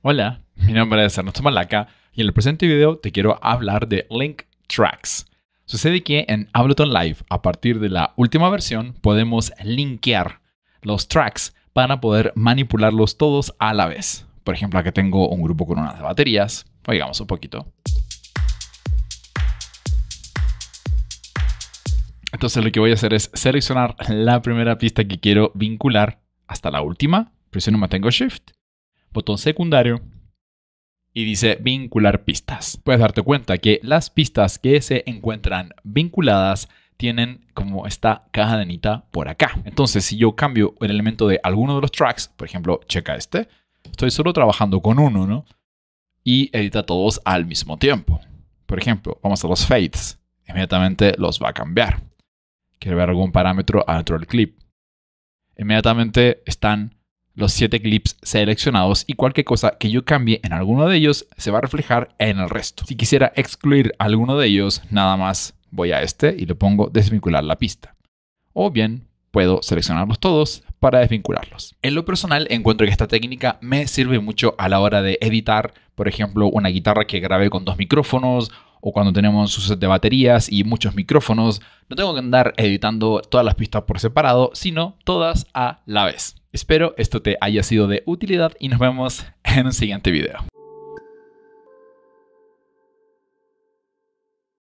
Hola, mi nombre es Ernesto Malaca y en el presente video te quiero hablar de Link Tracks. Sucede que en Ableton Live, a partir de la última versión, podemos linkear los tracks para poder manipularlos todos a la vez. Por ejemplo, aquí tengo un grupo con unas baterías. Oigamos un poquito. Entonces lo que voy a hacer es seleccionar la primera pista que quiero vincular hasta la última. Presiono y mantengo Shift botón secundario y dice vincular pistas. Puedes darte cuenta que las pistas que se encuentran vinculadas tienen como esta caja de cadenita por acá. Entonces, si yo cambio el elemento de alguno de los tracks, por ejemplo, checa este, estoy solo trabajando con uno, ¿no? Y edita todos al mismo tiempo. Por ejemplo, vamos a los fades. Inmediatamente los va a cambiar. Quiero ver algún parámetro adentro del clip. Inmediatamente están los siete clips seleccionados y cualquier cosa que yo cambie en alguno de ellos se va a reflejar en el resto. Si quisiera excluir alguno de ellos, nada más voy a este y le pongo desvincular la pista. O bien puedo seleccionarlos todos para desvincularlos. En lo personal encuentro que esta técnica me sirve mucho a la hora de editar, por ejemplo, una guitarra que grabé con dos micrófonos o cuando tenemos sus de baterías y muchos micrófonos, no tengo que andar editando todas las pistas por separado, sino todas a la vez. Espero esto te haya sido de utilidad y nos vemos en un siguiente video.